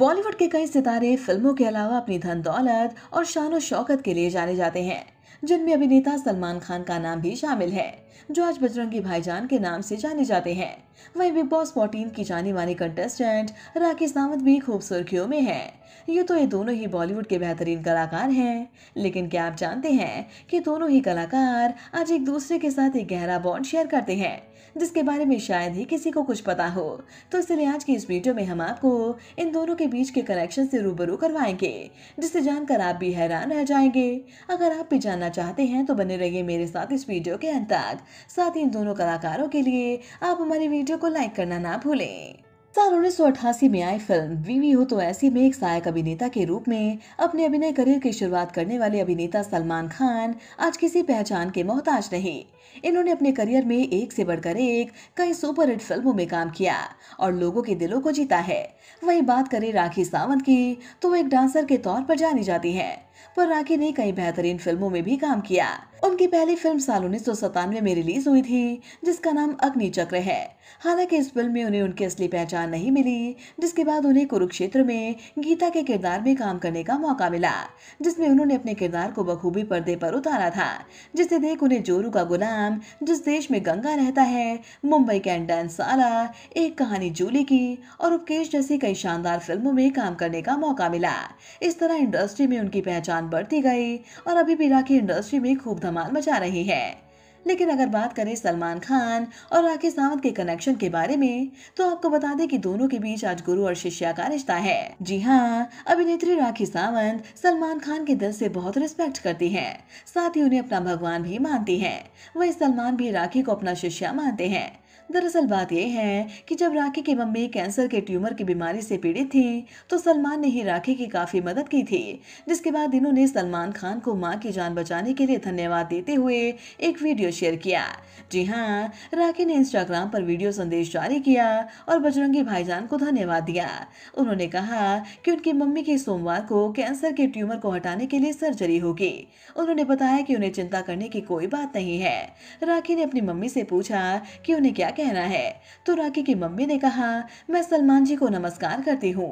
बॉलीवुड के कई सितारे फिल्मों के अलावा अपनी धन दौलत और शान शौकत के लिए जाने जाते हैं जिनमें अभिनेता सलमान खान का नाम भी शामिल है जो आज बजरंगी भाईजान के नाम से जाने जाते हैं वहीं बिग बॉस फोर्टीन की जाने माने कंटेस्टेंट राकेश सावंत भी खूब सुर्खियों में है ये तो ये दोनों ही बॉलीवुड के बेहतरीन कलाकार हैं लेकिन क्या आप जानते हैं कि दोनों ही कलाकार आज एक दूसरे के साथ एक गहरा बॉन्ड शेयर करते हैं जिसके बारे में शायद ही किसी को कुछ पता हो तो इसलिए आज की इस वीडियो में हम आपको इन दोनों के बीच के कनेक्शन से रूबरू करवाएंगे जिसे जानकर आप भी हैरान रह जाएंगे अगर आप भी जानना जानना चाहते हैं तो बने रहिए मेरे साथ इस वीडियो के अंत तक साथ ही इन दोनों कलाकारों के लिए आप हमारी वीडियो को लाइक करना ना भूलें साल उन्नीस में आई फिल्म वीवी हो तो ऐसी में एक सहायक अभिनेता के रूप में अपने अभिनय करियर की शुरुआत करने वाले अभिनेता सलमान खान आज किसी पहचान के मोहताज नहीं इन्होंने अपने करियर में एक से बढ़कर एक कई सुपरहिट फिल्मों में काम किया और लोगों के दिलों को जीता है वहीं बात करें राखी सावंत की तो वो एक डांसर के तौर पर जानी जाती है पर राखी ने कई बेहतरीन फिल्मों में भी काम किया उनकी पहली फिल्म साल उन्नीस में रिलीज हुई थी जिसका नाम अग्नि चक्र है हालांकि इस फिल्म में उन्हें उनकी असली पहचान पहचान नहीं मिली जिसके बाद उन्हें कुरुक्षेत्र में गीता के किरदार में काम करने का मौका मिला जिसमें उन्होंने अपने किरदार को बखूबी पर्दे पर उतारा था जिसे देख उन्हें जोरू का गुलाम जिस देश में गंगा रहता है मुंबई कैंड डांस सारा एक कहानी जूली की और उपकेश जैसी कई शानदार फिल्मों में काम करने का मौका मिला इस तरह इंडस्ट्री में उनकी पहचान बढ़ती गई और अभी भी राखी इंडस्ट्री में खूब धमाल मचा रही है लेकिन अगर बात करें सलमान खान और राकेश सावंत के कनेक्शन के बारे में तो आपको बता दें कि दोनों के बीच आज गुरु और शिष्या का रिश्ता है जी हाँ अभिनेत्री राखी सावंत सलमान खान के दिल से बहुत रिस्पेक्ट करती है साथ ही उन्हें अपना भगवान भी मानती है वही सलमान भी राखी को अपना शिष्या मानते हैं दरअसल बात यह है कि जब राखी की मम्मी कैंसर के ट्यूमर की बीमारी से पीड़ित थी तो सलमान ने ही राखी की काफी मदद की थी जिसके बाद इन्होंने सलमान खान को माँ की जान बचाने के लिए धन्यवाद देते हुए एक वीडियो शेयर किया जी हाँ राखी ने इंस्टाग्राम पर वीडियो संदेश जारी किया और बजरंगी भाईजान को धन्यवाद दिया उन्होंने कहा कि उनकी मम्मी के सोमवार को कैंसर के ट्यूमर को हटाने के लिए सर्जरी होगी उन्होंने बताया कि उन्हें चिंता करने की कोई बात नहीं है राखी ने अपनी मम्मी से पूछा कि उन्हें क्या कहना है तो राखी की मम्मी ने कहा मैं सलमान जी को नमस्कार करती हूँ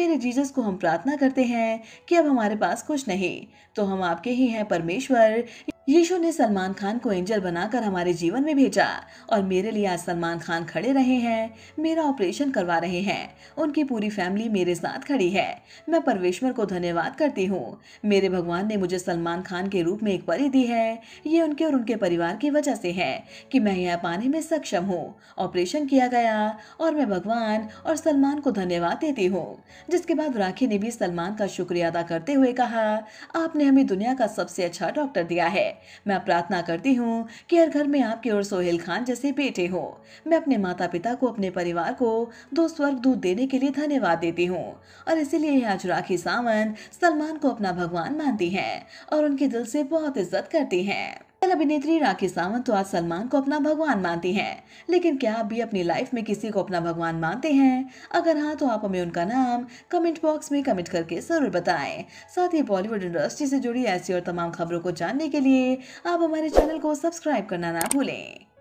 मेरे जीजस को हम प्रार्थना करते हैं कि अब हमारे पास कुछ नहीं तो हम आपके ही हैं परमेश्वर यीशु ने सलमान खान को एंजल बनाकर हमारे जीवन में भेजा और मेरे लिए आज सलमान खान खड़े रहे हैं मेरा ऑपरेशन करवा रहे हैं उनकी पूरी फैमिली मेरे साथ खड़ी है मैं परमेश्वर को धन्यवाद करती हूँ मेरे भगवान ने मुझे सलमान खान के रूप में एक परी दी है ये उनके और उनके परिवार की वजह से है कि मैं यह पाने में सक्षम हूँ ऑपरेशन किया गया और मैं भगवान और सलमान को धन्यवाद देती हूँ जिसके बाद राखी ने भी सलमान का शुक्रिया अदा करते हुए कहा आपने हमें दुनिया का सबसे अच्छा डॉक्टर दिया है मैं प्रार्थना करती हूँ कि हर घर में आपके और सोहेल खान जैसे बेटे हो मैं अपने माता पिता को अपने परिवार को दो स्वर्ग दूध देने के लिए धन्यवाद देती हूँ और इसीलिए आज राखी सावंत सलमान को अपना भगवान मानती हैं और उनके दिल से बहुत इज्जत करती हैं अभिनेत्री राखी सावंत तो आज सलमान को अपना भगवान मानती हैं लेकिन क्या आप भी अपनी लाइफ में किसी को अपना भगवान मानते हैं अगर हाँ तो आप हमें उनका नाम कमेंट बॉक्स में कमेंट करके जरूर बताएं साथ ही बॉलीवुड इंडस्ट्री से जुड़ी ऐसी और तमाम खबरों को जानने के लिए आप हमारे चैनल को सब्सक्राइब करना ना भूलें